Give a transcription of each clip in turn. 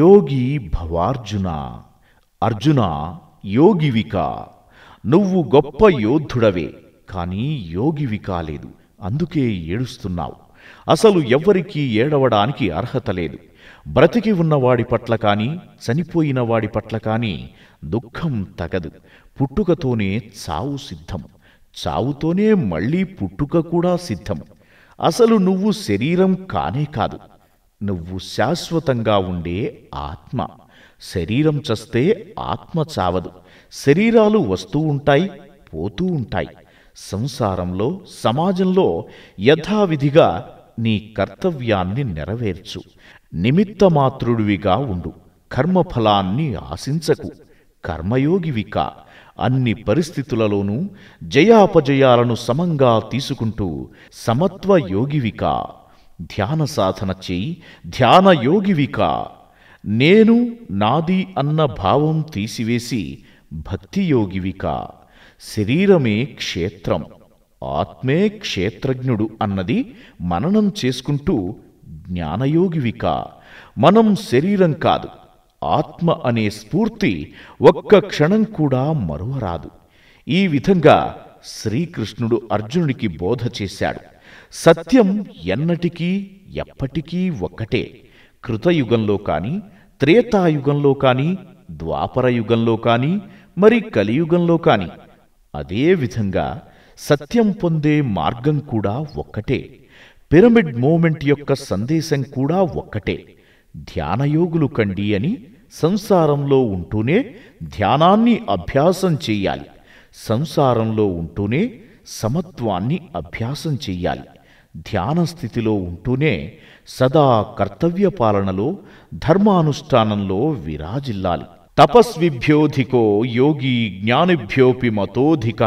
యోగి భవార్జున అర్జున యోగివిక నువ్వు గొప్ప యోధుడవే కానీ యోగివి కాలేదు అందుకే ఏడుస్తున్నావు అసలు ఎవ్వరికీ ఏడవడానికి అర్హత లేదు బ్రతికి ఉన్నవాడి పట్ల కానీ చనిపోయిన వాడి పట్ల కానీ దుఃఖం తగదు పుట్టుకతోనే చావు సిద్ధం చావుతోనే మళ్ళీ పుట్టుక కూడా సిద్ధం అసలు నువ్వు శరీరం కానే కాదు నువ్వు శాశ్వతంగా ఉండే ఆత్మ శరీరం చస్తే ఆత్మ చావదు శరీరాలు వస్తూ ఉంటాయి పోతూ ఉంటాయి సంసారంలో సమాజంలో యథావిధిగా నీ కర్తవ్యాన్ని నెరవేర్చు నిమిత్తమాతృడివిగా ఉండు కర్మఫలాన్ని ఆశించకు కర్మయోగివిక అన్ని పరిస్థితులలోనూ జయాపజయాలను సమంగా తీసుకుంటూ సమత్వయోగివికా ధ్యాన సాధన చేయి ధ్యాన నేను నాది అన్న భావం తీసివేసి భక్తియోగివికా శరీరమే క్షేత్రం ఆత్మే క్షేత్రజ్ఞుడు అన్నది మననం చేసుకుంటూ జ్ఞానయోగివికా మనం శరీరం కాదు ఆత్మ అనే స్ఫూర్తి ఒక్క క్షణం కూడా మరువరాదు ఈ విధంగా శ్రీకృష్ణుడు అర్జునుడికి బోధ చేశాడు సత్యం ఎన్నటికీ ఎప్పటికీ ఒక్కటే కృతయుగంలో కానీ త్రేతాయుగంలో కానీ ద్వాపరయుగంలో కానీ మరి కలియుగంలో కానీ అదేవిధంగా సత్యం పొందే మార్గం కూడా ఒక్కటే పిరమిడ్ మూమెంట్ యొక్క సందేశం కూడా ఒక్కటే ధ్యానయోగులు కండి అని సంసారంలో ఉంటూనే ధ్యానాన్ని అభ్యాసం చేయాలి సంసారంలో ఉంటూనే సమత్వాన్ని అభ్యాసం చెయ్యాలి ధ్యాన స్థితిలో ఉంటూనే సదా కర్తవ్య పాలనలో ధర్మానుష్ఠానంలో విరాజిల్లాలి తపస్విభ్యోధికో యోగి జ్ఞానిభ్యోపి మతోధిక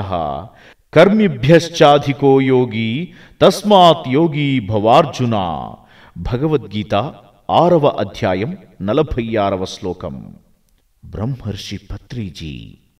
కర్మిభ్యశ్చాధికో యోగి తస్మాత్ యోగి భవార్జున భగవద్గీత ఆరవ అధ్యాయం నలభై ఆరవ శ్లోకం బ్రహ్మర్షి పత్రిజీ